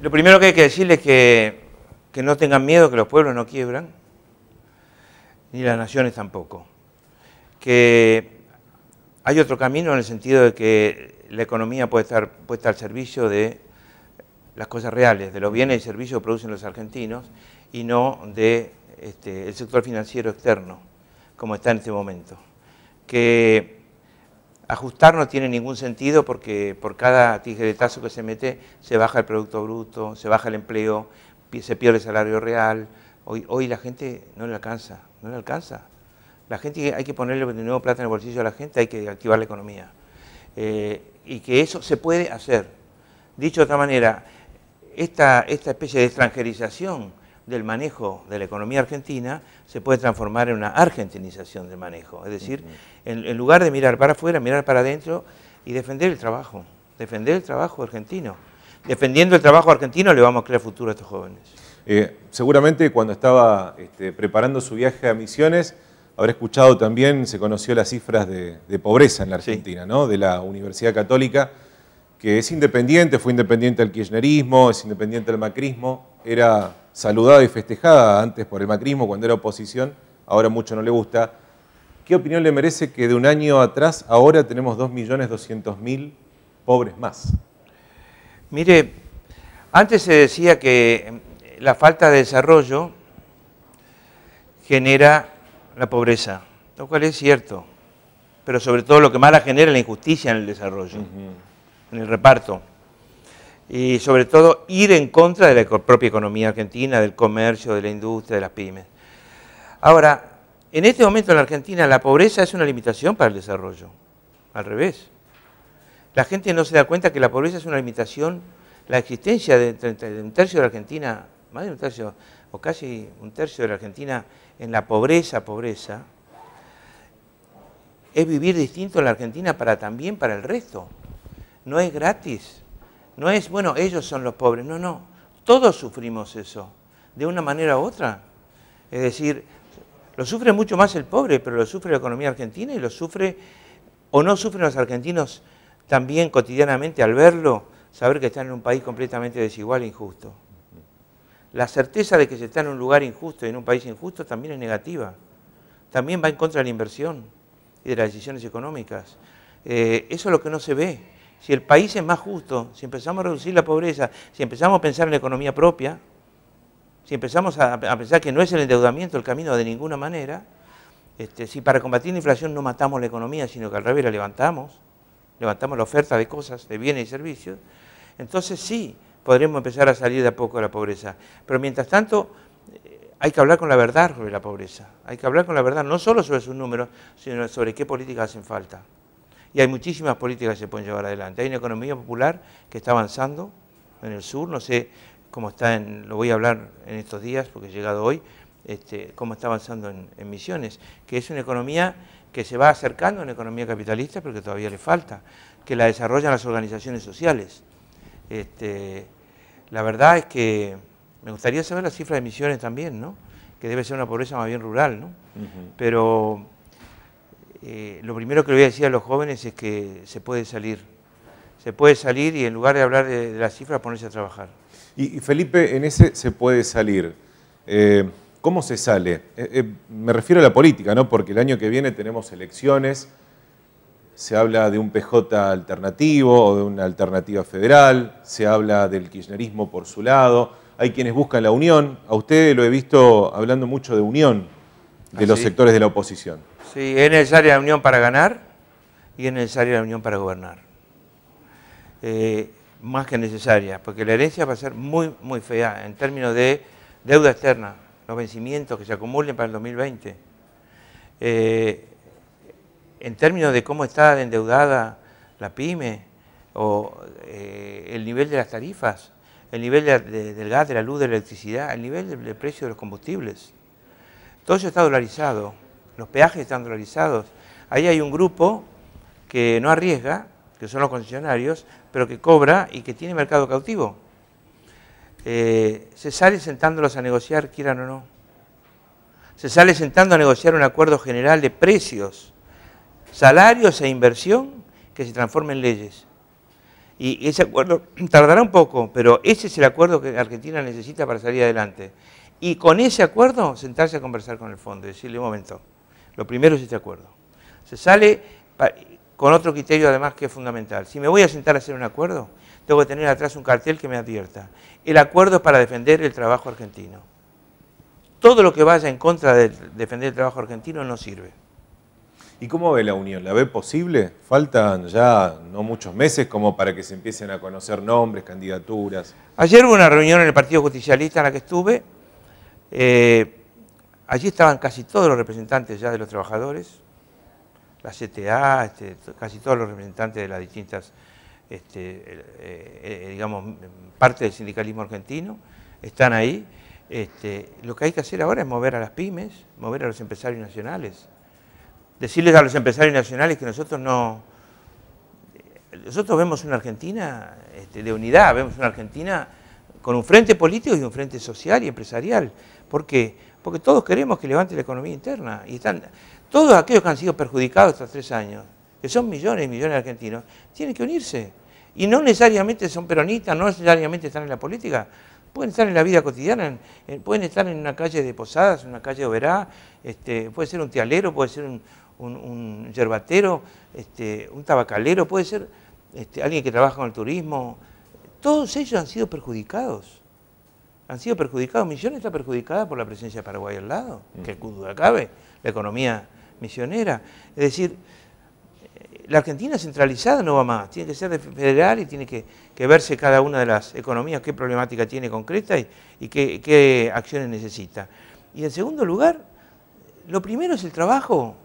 Lo primero que hay que decirles es que, no tengan miedo, que los pueblos no quiebran, ni las naciones tampoco. Que hay otro camino en el sentido de que la economía puede estar puesta al servicio de las cosas reales, de los bienes y servicios que producen los argentinos y no de este, sector financiero externo, como está en este momento. Que Ajustar no tiene ningún sentido porque por cada tijeretazo que se mete se baja el Producto Bruto, se baja el empleo, se pierde el salario real. Hoy, hoy la gente no le alcanza, no le alcanza. La gente hay que ponerle de nuevo plata en el bolsillo a la gente, hay que activar la economía. Eh, y que eso se puede hacer. Dicho de otra manera, esta especie de extranjerización del manejo de la economía argentina se puede transformar en una argentinización del manejo. Es decir, en, lugar de mirar para afuera, mirar para adentro y defender el trabajo, defender el trabajo argentino. Defendiendo el trabajo argentino le vamos a crear futuro a estos jóvenes. Eh, seguramente cuando estaba este, preparando su viaje a Misiones, habrá escuchado también, se conoció las cifras de, pobreza en la Argentina, ¿no? de la Universidad Católica, que es independiente, fue independiente al kirchnerismo, es independiente del macrismo, era saludada y festejada antes por el macrismo cuando era oposición, ahora mucho no le gusta. ¿Qué opinión le merece que de un año atrás ahora tenemos 2.200.000 pobres más? Mire, antes se decía que eh, la falta de desarrollo genera la pobreza, lo cual es cierto, pero sobre todo lo que más la genera es la injusticia en el desarrollo, en el reparto y sobre todo ir en contra de la propia economía argentina, del comercio, de la industria, de las pymes. Ahora, en este momento en la Argentina la pobreza es una limitación para el desarrollo, al revés. La gente no se da cuenta que la pobreza es una limitación, la existencia de, un tercio de la Argentina, más de un tercio, o casi un tercio de la Argentina en la pobreza, pobreza, es vivir distinto en la Argentina para también para el resto. No es gratis. No es, bueno, ellos son los pobres, no, no. Todos sufrimos eso, de una manera u otra. Es decir, lo sufre mucho más el pobre, pero lo sufre la economía argentina y lo sufre, o no sufren los argentinos también cotidianamente al verlo, saber que están en un país completamente desigual e injusto. La certeza de que se está en un lugar injusto y en un país injusto también es negativa. También va en contra de la inversión y de las decisiones económicas. Eh, eso es lo que no se ve. Si el país es más justo, si empezamos a reducir la pobreza, si empezamos a pensar en la economía propia, si empezamos a, pensar que no es el endeudamiento el camino de ninguna manera, este, si para combatir la inflación no matamos la economía, sino que al revés la levantamos, levantamos la oferta de cosas, de bienes y servicios, entonces sí podremos empezar a salir de a poco de la pobreza. Pero mientras tanto, eh, hay que hablar con la verdad sobre la pobreza. Hay que hablar con la verdad, no solo sobre sus números, sino sobre qué políticas hacen falta. Y hay muchísimas políticas que se pueden llevar adelante. Hay una economía popular que está avanzando en el sur, no sé cómo está, en, lo voy a hablar en estos días porque he llegado hoy, este, cómo está avanzando en, Misiones, que es una economía que se va acercando a una economía capitalista, pero que todavía le falta, que la desarrollan las organizaciones sociales. Este, la verdad es que me gustaría saber las cifras de Misiones también, ¿no? que debe ser una pobreza más bien rural, ¿no? Pero eh, lo primero que le voy a decir a los jóvenes es que se puede salir. Se puede salir y en lugar de hablar de, las cifras, ponerse a trabajar. Y, Felipe, en ese se puede salir. Eh, ¿Cómo se sale? Eh, me refiero a la política, ¿no? Porque el año que viene tenemos elecciones, se habla de un PJ alternativo o de una alternativa federal, se habla del kirchnerismo por su lado, hay quienes buscan la unión. A usted lo he visto hablando mucho de unión de ah, los sectores de la oposición. Sí, es necesaria la unión para ganar y es necesaria la unión para gobernar. Eh, más que necesaria, porque la herencia va a ser muy, muy fea en términos de deuda externa, los vencimientos que se acumulen para el 2020. Eh, en términos de cómo está endeudada la pyme, o eh, el nivel de las tarifas, el nivel del gas, de la luz, de la electricidad, el nivel del precio de los combustibles. Todo eso está dolarizado los peajes están realizados. Ahí hay un grupo que no arriesga, que son los concesionarios, pero que cobra y que tiene mercado cautivo. Eh, se sale sentándolos a negociar, quieran o no. Se sale sentando a negociar un acuerdo general de precios, salarios e inversión que se transformen en leyes. Y ese acuerdo tardará un poco, pero ese es el acuerdo que Argentina necesita para salir adelante. Y con ese acuerdo sentarse a conversar con el fondo decirle un momento lo primero es este acuerdo. Se sale con otro criterio además que es fundamental. Si me voy a sentar a hacer un acuerdo, tengo que tener atrás un cartel que me advierta. El acuerdo es para defender el trabajo argentino. Todo lo que vaya en contra de defender el trabajo argentino no sirve. ¿Y cómo ve la unión? ¿La ve posible? Faltan ya no muchos meses como para que se empiecen a conocer nombres, candidaturas. Ayer hubo una reunión en el Partido Justicialista en la que estuve. Eh, Allí estaban casi todos los representantes ya de los trabajadores, la CTA, este, casi todos los representantes de las distintas, este, eh, eh, eh, digamos, parte del sindicalismo argentino, están ahí. Este, lo que hay que hacer ahora es mover a las pymes, mover a los empresarios nacionales. Decirles a los empresarios nacionales que nosotros no... Nosotros vemos una Argentina de unidad, vemos una Argentina con un frente político y un frente social y empresarial. ¿Por qué? porque todos queremos que levante la economía interna. Y están, todos aquellos que han sido perjudicados estos tres años, que son millones y millones de argentinos, tienen que unirse. Y no necesariamente son peronistas, no necesariamente están en la política, pueden estar en la vida cotidiana, pueden estar en una calle de Posadas, en una calle de Oberá, este, puede ser un tialero, puede ser un, yerbatero, este, un tabacalero, puede ser este, alguien que trabaja con el turismo. Todos ellos han sido perjudicados han sido perjudicados. Misiones está perjudicada por la presencia de Paraguay al lado, mm. que duda cabe, la economía misionera. Es decir, eh, la Argentina centralizada no va más, tiene que ser federal y tiene que, verse cada una de las economías, qué problemática tiene concreta y, qué, acciones necesita. Y en segundo lugar, lo primero es el trabajo,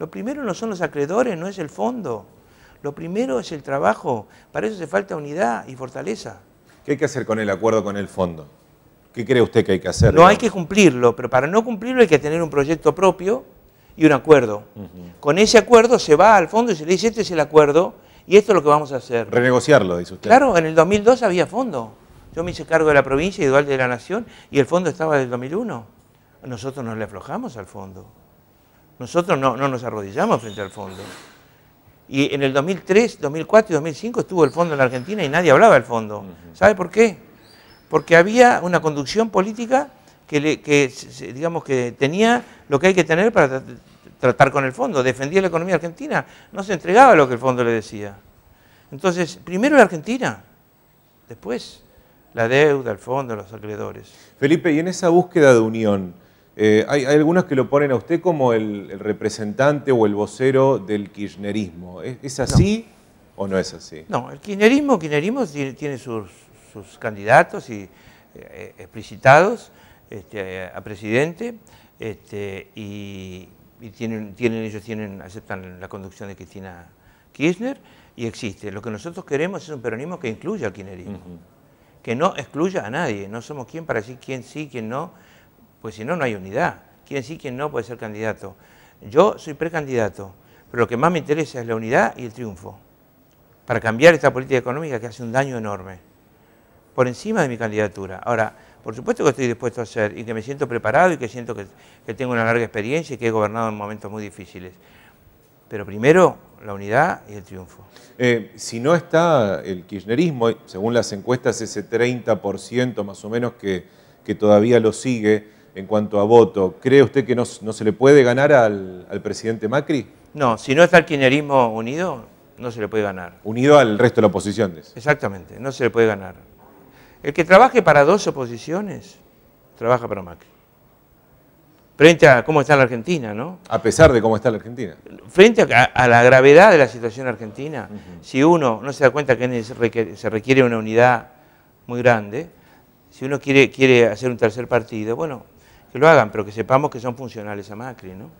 lo primero no son los acreedores, no es el fondo, lo primero es el trabajo, para eso se falta unidad y fortaleza. ¿Qué hay que hacer con el acuerdo con el fondo? ¿Qué cree usted que hay que hacer? No hay que cumplirlo, pero para no cumplirlo hay que tener un proyecto propio y un acuerdo. Con ese acuerdo se va al fondo y se le dice, este es el acuerdo y esto es lo que vamos a hacer. Renegociarlo, dice usted. Claro, en el 2002 había fondo. Yo me hice cargo de la provincia y Dual de la Nación y el fondo estaba del 2001. Nosotros no le aflojamos al fondo. Nosotros no nos arrodillamos frente al fondo. Y en el 2003, 2004 y 2005 estuvo el fondo en la Argentina y nadie hablaba del fondo. ¿Sabe por qué? Porque había una conducción política que, digamos que tenía lo que hay que tener para tratar con el fondo, defendía la economía argentina, no se entregaba lo que el fondo le decía. Entonces, primero la Argentina, después la deuda, el fondo, los acreedores. Felipe, y en esa búsqueda de unión, eh, hay, algunos que lo ponen a usted como el, representante o el vocero del kirchnerismo. ¿Es, así o no es así? No, el kirchnerismo, kirchnerismo tiene sus, candidatos y, eh, explicitados este, a presidente este, y, tienen, ellos tienen, aceptan la conducción de Cristina Kirchner y existe. Lo que nosotros queremos es un peronismo que incluya al kirchnerismo, que no excluya a nadie. No somos quién para decir quién sí, quién no pues si no, no hay unidad. Quién sí, quién no puede ser candidato. Yo soy precandidato, pero lo que más me interesa es la unidad y el triunfo, para cambiar esta política económica que hace un daño enorme, por encima de mi candidatura. Ahora, por supuesto que estoy dispuesto a hacer y que me siento preparado y que siento que, tengo una larga experiencia y que he gobernado en momentos muy difíciles. Pero primero la unidad y el triunfo. Eh, si no está el kirchnerismo, según las encuestas, ese 30% más o menos que todavía lo sigue, en cuanto a voto, ¿cree usted que no, se le puede ganar al, presidente Macri? No, si no está el kirchnerismo unido, no se le puede ganar. Unido al resto de la oposición. Exactamente, no se le puede ganar. El que trabaje para dos oposiciones, trabaja para Macri. Frente a cómo está la Argentina, ¿no? A pesar de cómo está la Argentina. Frente a, la gravedad de la situación argentina, si uno no se da cuenta que se requiere una unidad muy grande, si uno quiere hacer un tercer partido, bueno, lo hagan, pero que sepamos que son funcionales a Macri, ¿no?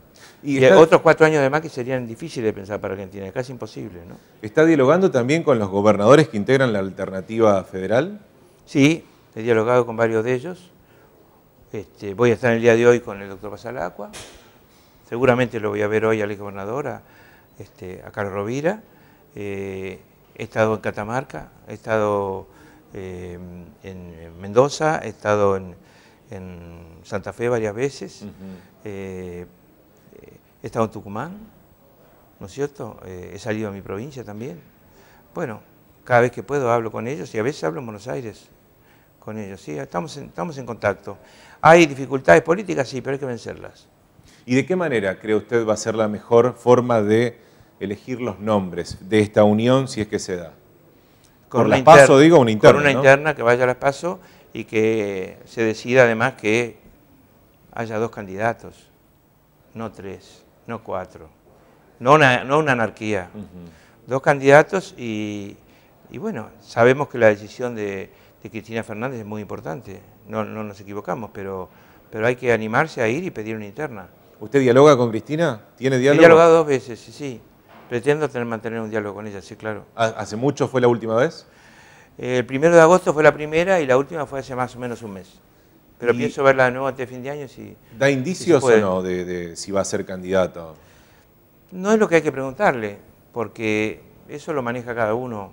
Y, otros cuatro años de Macri serían difíciles de pensar para Argentina, es casi imposible, ¿no? ¿Está dialogando también con los gobernadores que integran la alternativa federal? Sí, he dialogado con varios de ellos. Este, voy a estar el día de hoy con el doctor Pasalacua. Seguramente lo voy a ver hoy al la gobernadora, este, a Carlos Rovira. Eh, he estado en Catamarca, he estado eh, en Mendoza, he estado en, en Santa Fe varias veces, eh, he estado en Tucumán, ¿no es cierto? Eh, he salido a mi provincia también. Bueno, cada vez que puedo hablo con ellos y a veces hablo en Buenos Aires con ellos, sí, estamos en, estamos en contacto. Hay dificultades políticas, sí, pero hay que vencerlas. ¿Y de qué manera cree usted va a ser la mejor forma de elegir los nombres de esta unión si es que se da? Con la paso, digo, una interna. Con una interna que vaya a las paso y que se decida además que haya dos candidatos, no tres, no cuatro, no una, no una anarquía. Dos candidatos y, y, bueno, sabemos que la decisión de, Cristina Fernández es muy importante, no, no, nos equivocamos, pero, pero hay que animarse a ir y pedir una interna. ¿Usted dialoga con Cristina? ¿Tiene diálogo? He dialogado dos veces, sí, sí. Pretendo mantener un diálogo con ella, sí, claro. ¿Hace mucho fue la última vez? El primero de agosto fue la primera y la última fue hace más o menos un mes. Pero pienso verla de nuevo antes de fin de año. Si, ¿Da indicios o no de, si va a ser candidato? No es lo que hay que preguntarle, porque eso lo maneja cada uno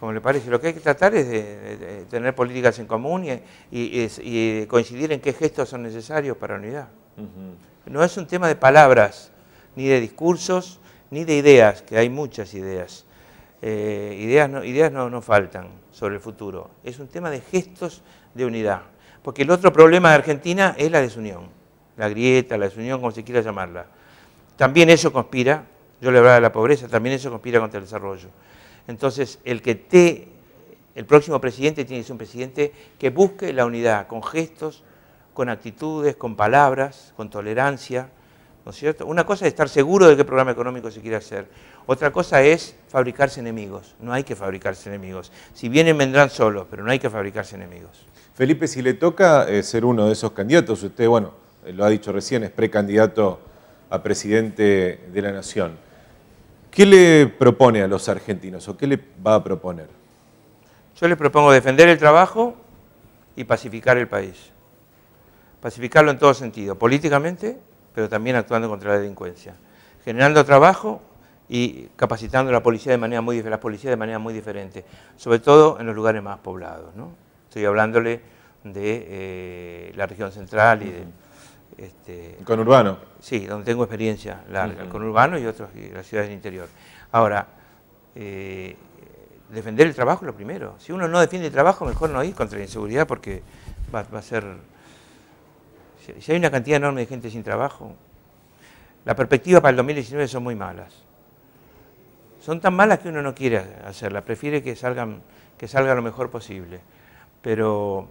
como le parece. Lo que hay que tratar es de, tener políticas en común y, coincidir en qué gestos son necesarios para la unidad. No es un tema de palabras, ni de discursos, ni de ideas, que hay muchas ideas. Eh, ideas ideas no, no faltan sobre el futuro, es un tema de gestos de unidad. Porque el otro problema de Argentina es la desunión, la grieta, la desunión, como se quiera llamarla. También eso conspira, yo le hablaba de la pobreza, también eso conspira contra el desarrollo. Entonces, el que te, el próximo presidente tiene que ser un presidente que busque la unidad con gestos, con actitudes, con palabras, con tolerancia, ¿no es cierto? Una cosa es estar seguro de qué programa económico se quiere hacer, otra cosa es fabricarse enemigos, no hay que fabricarse enemigos. Si vienen, vendrán solos, pero no hay que fabricarse enemigos. Felipe, si le toca eh, ser uno de esos candidatos, usted, bueno, eh, lo ha dicho recién, es precandidato a presidente de la Nación. ¿Qué le propone a los argentinos o qué le va a proponer? Yo les propongo defender el trabajo y pacificar el país. Pacificarlo en todo sentido, políticamente, pero también actuando contra la delincuencia, generando trabajo y capacitando a la policía de manera muy, las policías de manera muy diferente, sobre todo en los lugares más poblados. Estoy hablándole de eh, la región central y de... Este, conurbano. con Sí, donde tengo experiencia larga, y otros y las ciudades del interior. Ahora, eh, defender el trabajo es lo primero. Si uno no defiende el trabajo, mejor no ir contra la inseguridad porque va a ser si hay una cantidad enorme de gente sin trabajo, las perspectivas para el 2019 son muy malas. Son tan malas que uno no quiere hacerlas, prefiere que salgan, que salga lo mejor posible. Pero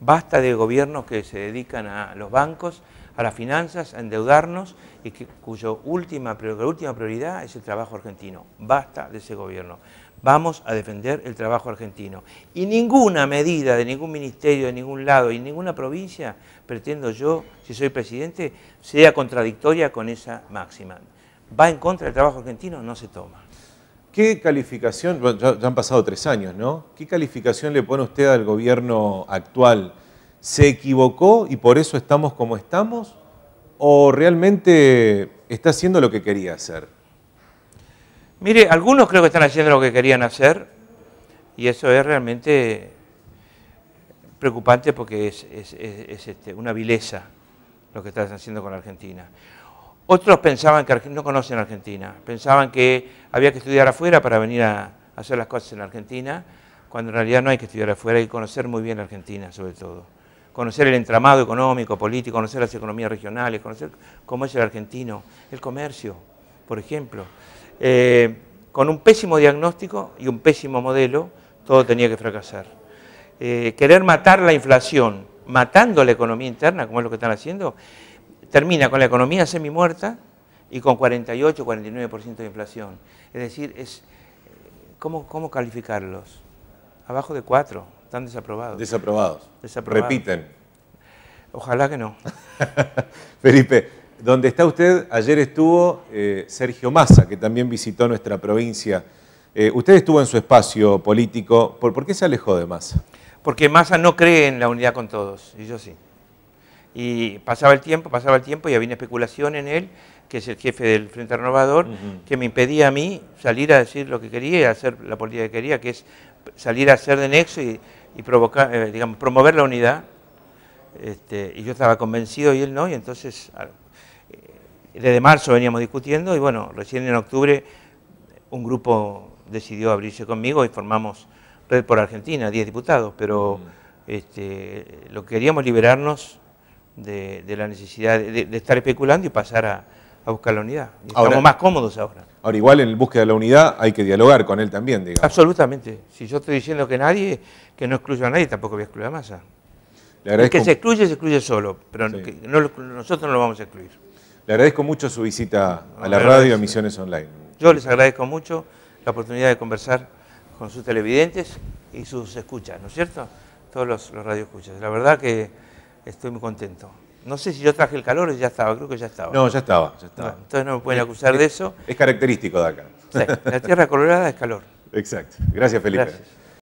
basta de gobiernos que se dedican a los bancos, a las finanzas, a endeudarnos y cuya última, última prioridad es el trabajo argentino. Basta de ese gobierno vamos a defender el trabajo argentino. Y ninguna medida de ningún ministerio, de ningún lado y ninguna provincia, pretendo yo, si soy presidente, sea contradictoria con esa máxima. Va en contra del trabajo argentino, no se toma. ¿Qué calificación, ya han pasado tres años, ¿no? ¿Qué calificación le pone usted al gobierno actual? ¿Se equivocó y por eso estamos como estamos? ¿O realmente está haciendo lo que quería hacer? Mire, algunos creo que están haciendo lo que querían hacer y eso es realmente preocupante porque es, este, una vileza lo que están haciendo con Argentina. Otros pensaban que no conocen Argentina, pensaban que había que estudiar afuera para venir a hacer las cosas en Argentina, cuando en realidad no hay que estudiar afuera, y conocer muy bien Argentina sobre todo. Conocer el entramado económico, político, conocer las economías regionales, conocer cómo es el argentino, el comercio, por ejemplo. Eh, con un pésimo diagnóstico y un pésimo modelo, todo tenía que fracasar. Eh, querer matar la inflación, matando la economía interna, como es lo que están haciendo, termina con la economía semi muerta y con 48, 49% de inflación. Es decir, es, ¿cómo, ¿cómo calificarlos? Abajo de 4, están Desaprobados. desaprobados. Repiten. Ojalá que no. Felipe, donde está usted, ayer estuvo eh, Sergio Massa, que también visitó nuestra provincia. Eh, usted estuvo en su espacio político. ¿Por, qué se alejó de Massa? Porque Massa no cree en la unidad con todos, y yo sí. Y pasaba el tiempo, pasaba el tiempo, y había una especulación en él, que es el jefe del Frente Renovador, que me impedía a mí salir a decir lo que quería y hacer la política que quería, que es salir a hacer de nexo y, provocar, eh, digamos, promover la unidad. Este, y yo estaba convencido y él no, y entonces ah, desde marzo veníamos discutiendo y bueno, recién en octubre un grupo decidió abrirse conmigo y formamos Red por Argentina, 10 diputados, pero mm. este, lo queríamos liberarnos de, la necesidad de, estar especulando y pasar a, buscar la unidad. ahora, estamos más cómodos ahora. Ahora, igual en el búsqueda de la unidad hay que dialogar con él también, digamos. Absolutamente. Si yo estoy diciendo que nadie, que no excluyo a nadie, tampoco voy a excluir a Massa. El que se excluye, se excluye solo, pero nosotros no lo vamos a excluir. Le agradezco mucho su visita a la radio a Misiones Online. Yo les agradezco mucho la oportunidad de conversar con sus televidentes y sus escuchas, ¿no es cierto? Todos los, los radioescuchas. La verdad que estoy muy contento. No sé si yo traje el calor o ya estaba, creo que ya estaba. No, ya estaba, entonces no me pueden acusar de eso. Es característico de acá. Sí, la tierra colorada es calor. Exacto. Gracias, Felipe. Gracias.